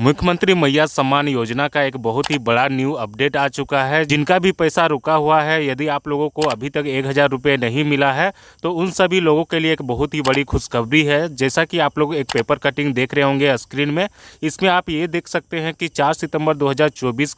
मुख्यमंत्री मैया सम्मान योजना का एक बहुत ही बड़ा न्यू अपडेट आ चुका है जिनका भी पैसा रुका हुआ है यदि आप लोगों को अभी तक एक हज़ार रुपये नहीं मिला है तो उन सभी लोगों के लिए एक बहुत ही बड़ी खुशखबरी है जैसा कि आप लोग एक पेपर कटिंग देख रहे होंगे स्क्रीन में इसमें आप ये देख सकते हैं कि चार सितंबर दो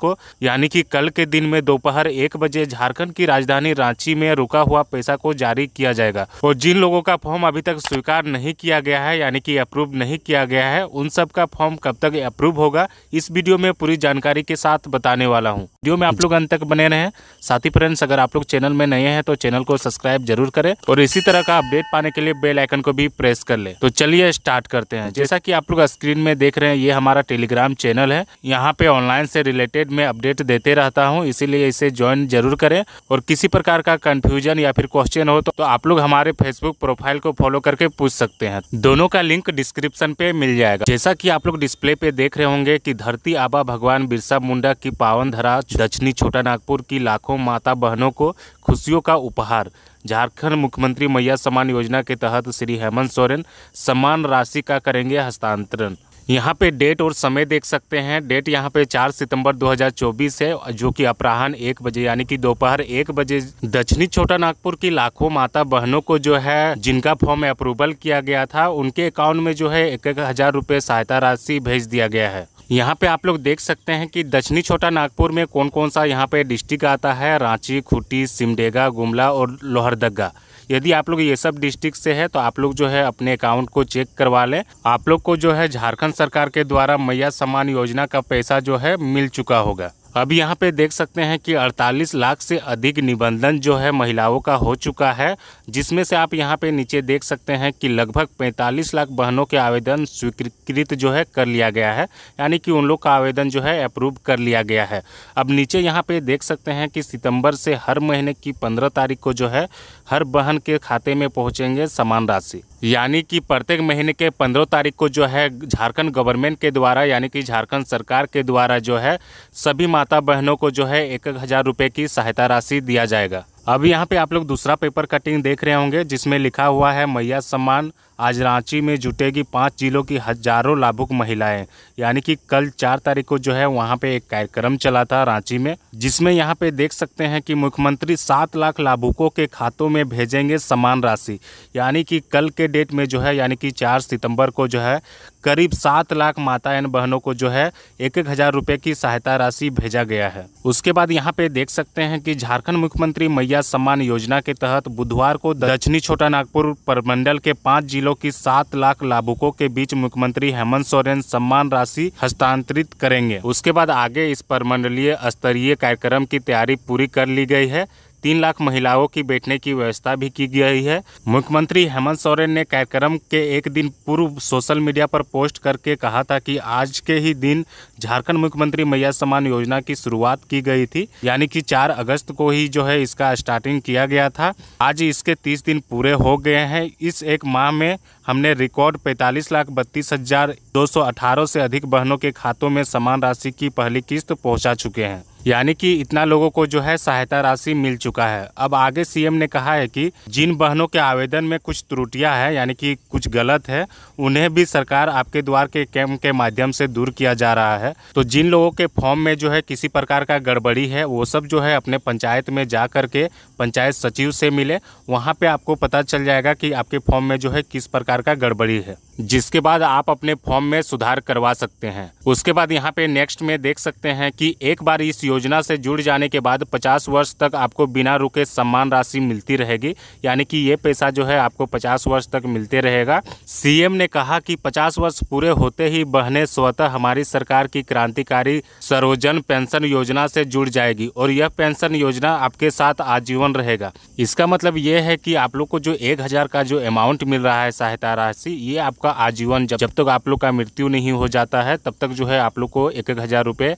को यानी कि कल के दिन में दोपहर एक बजे झारखंड की राजधानी रांची में रुका हुआ पैसा को जारी किया जाएगा और जिन लोगों का फॉर्म अभी तक स्वीकार नहीं किया गया है यानी कि अप्रूव नहीं किया गया है उन सब का फॉर्म कब तक अप्रूव अप्रूव होगा इस वीडियो में पूरी जानकारी के साथ बताने वाला हूँ वीडियो में आप लोग अंत तक बने रहें साथी फ्रेंड्स अगर आप लोग चैनल में नए हैं तो चैनल को सब्सक्राइब जरूर करें और इसी तरह का अपडेट पाने के लिए बेल आइकन को भी प्रेस कर ले तो चलिए स्टार्ट करते हैं जैसा की आप लोग स्क्रीन में देख रहे हैं ये हमारा टेलीग्राम चैनल है यहाँ पे ऑनलाइन से रिलेटेड मैं अपडेट देते रहता हूँ इसीलिए इसे ज्वाइन जरूर करें और किसी प्रकार का कंफ्यूजन या फिर क्वेश्चन हो तो आप लोग हमारे फेसबुक प्रोफाइल को फॉलो करके पूछ सकते हैं दोनों का लिंक डिस्क्रिप्शन पे मिल जाएगा जैसा कि आप लोग डिस्प्ले पे देख देख रहे होंगे कि धरती आबा भगवान बिरसा मुंडा की पावन धरा दक्षिणी छोटा नागपुर की लाखों माता बहनों को खुशियों का उपहार झारखंड मुख्यमंत्री मैया सम्मान योजना के तहत श्री हेमंत सोरेन सम्मान राशि का करेंगे हस्तांतरण यहाँ पे डेट और समय देख सकते हैं डेट यहाँ पे 4 सितंबर 2024 है जो कि अपराहन एक बजे यानी कि दोपहर एक बजे दक्षिणी छोटा नागपुर की लाखों माता बहनों को जो है जिनका फॉर्म अप्रूवल किया गया था उनके अकाउंट में जो है एक एक हजार रुपये सहायता राशि भेज दिया गया है यहाँ पे आप लोग देख सकते हैं कि दक्षिणी छोटा नागपुर में कौन कौन सा यहाँ पे डिस्ट्रिक्ट आता है रांची खूटी सिमडेगा गुमला और लोहरदगा यदि आप लोग ये सब डिस्ट्रिक्ट से है तो आप लोग जो है अपने अकाउंट को चेक करवा लें आप लोग को जो है झारखंड सरकार के द्वारा मैया सम्मान योजना का पैसा जो है मिल चुका होगा अब यहाँ पे देख सकते हैं कि 48 लाख से अधिक निबंधन जो है महिलाओं का हो चुका है जिसमें से आप यहाँ पे नीचे देख सकते हैं कि लगभग 45 लाख बहनों के आवेदन स्वीकृत जो है कर लिया गया है यानी कि उन लोग का आवेदन जो है अप्रूव कर लिया गया है अब नीचे यहाँ पे देख सकते हैं कि सितंबर से हर महीने की पंद्रह तारीख को जो है हर बहन के खाते में पहुँचेंगे समान राशि यानी कि प्रत्येक महीने के पंद्रह तारीख को जो है झारखंड गवर्नमेंट के द्वारा यानी कि झारखंड सरकार के द्वारा जो है सभी माता बहनों को जो है एक एक हज़ार रुपये की सहायता राशि दिया जाएगा अब यहाँ पे आप लोग दूसरा पेपर कटिंग देख रहे होंगे जिसमें लिखा हुआ है मैया सम्मान आज रांची में जुटेगी पाँच जिलों की हजारों लाभुक महिलाएं यानी कि कल चार तारीख को जो है वहां पे एक कार्यक्रम चला था रांची में जिसमें यहां पे देख सकते हैं कि मुख्यमंत्री सात लाख लाभुकों के खातों में भेजेंगे समान राशि यानी कि कल के डेट में जो है यानी कि चार सितंबर को जो है करीब सात लाख माता एन बहनों को जो है एक एक हज़ार रुपये की सहायता राशि भेजा गया है उसके बाद यहाँ पे देख सकते हैं कि झारखंड मुख्यमंत्री मैया सम्मान योजना के तहत बुधवार को दक्षिणी छोटा नागपुर प्रमंडल के पाँच जिलों की सात लाख लाभुकों के बीच मुख्यमंत्री हेमंत सोरेन सम्मान राशि हस्तांतरित करेंगे उसके बाद आगे इस परमंडलीय स्तरीय कार्यक्रम की तैयारी पूरी कर ली गई है तीन लाख महिलाओं की बैठने की व्यवस्था भी की गई है मुख्यमंत्री हेमंत सोरेन ने कार्यक्रम के एक दिन पूर्व सोशल मीडिया पर पोस्ट करके कहा था कि आज के ही दिन झारखंड मुख्यमंत्री मैया समान योजना की शुरुआत की गई थी यानी कि चार अगस्त को ही जो है इसका स्टार्टिंग किया गया था आज इसके तीस दिन पूरे हो गए हैं इस एक माह में हमने रिकॉर्ड पैंतालीस लाख बत्तीस हजार दो सौ अठारह से अधिक बहनों के खातों में समान राशि की पहली किस्त पहुंचा चुके हैं यानी कि इतना लोगों को जो है सहायता राशि मिल चुका है अब आगे सीएम ने कहा है कि जिन बहनों के आवेदन में कुछ त्रुटियां हैं यानी कि कुछ गलत है उन्हें भी सरकार आपके द्वार के कैम्प के माध्यम से दूर किया जा रहा है तो जिन लोगों के फॉर्म में जो है किसी प्रकार का गड़बड़ी है वो सब जो है अपने पंचायत में जा करके पंचायत सचिव से मिले वहाँ पर आपको पता चल जाएगा कि आपके फॉर्म में जो है किस प्रकार का गड़बड़ी है जिसके बाद आप अपने फॉर्म में सुधार करवा सकते हैं उसके बाद यहाँ पे नेक्स्ट में देख सकते हैं कि एक बार इस योजना से जुड़ जाने के बाद 50 वर्ष तक आपको बिना रुके सम्मान राशि मिलती रहेगी यानी कि ये पैसा जो है आपको 50 वर्ष तक मिलते रहेगा सीएम ने कहा कि 50 वर्ष पूरे होते ही बहने स्वतः हमारी सरकार की क्रांतिकारी सर्वजन पेंशन योजना से जुड़ जाएगी और यह पेंशन योजना आपके साथ आजीवन रहेगा इसका मतलब ये है की आप लोग को जो एक हजार का जो अमाउंट मिल रहा है सहायता राशि ये आपको आपका आजीवन जब, जब तक आप लोग का मृत्यु नहीं हो जाता है तब तक जो है आप लोग को एक एक हज़ार रुपये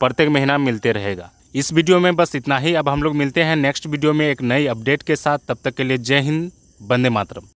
प्रत्येक महीना मिलते रहेगा इस वीडियो में बस इतना ही अब हम लोग मिलते हैं नेक्स्ट वीडियो में एक नई अपडेट के साथ तब तक के लिए जय हिंद बंदे मातरम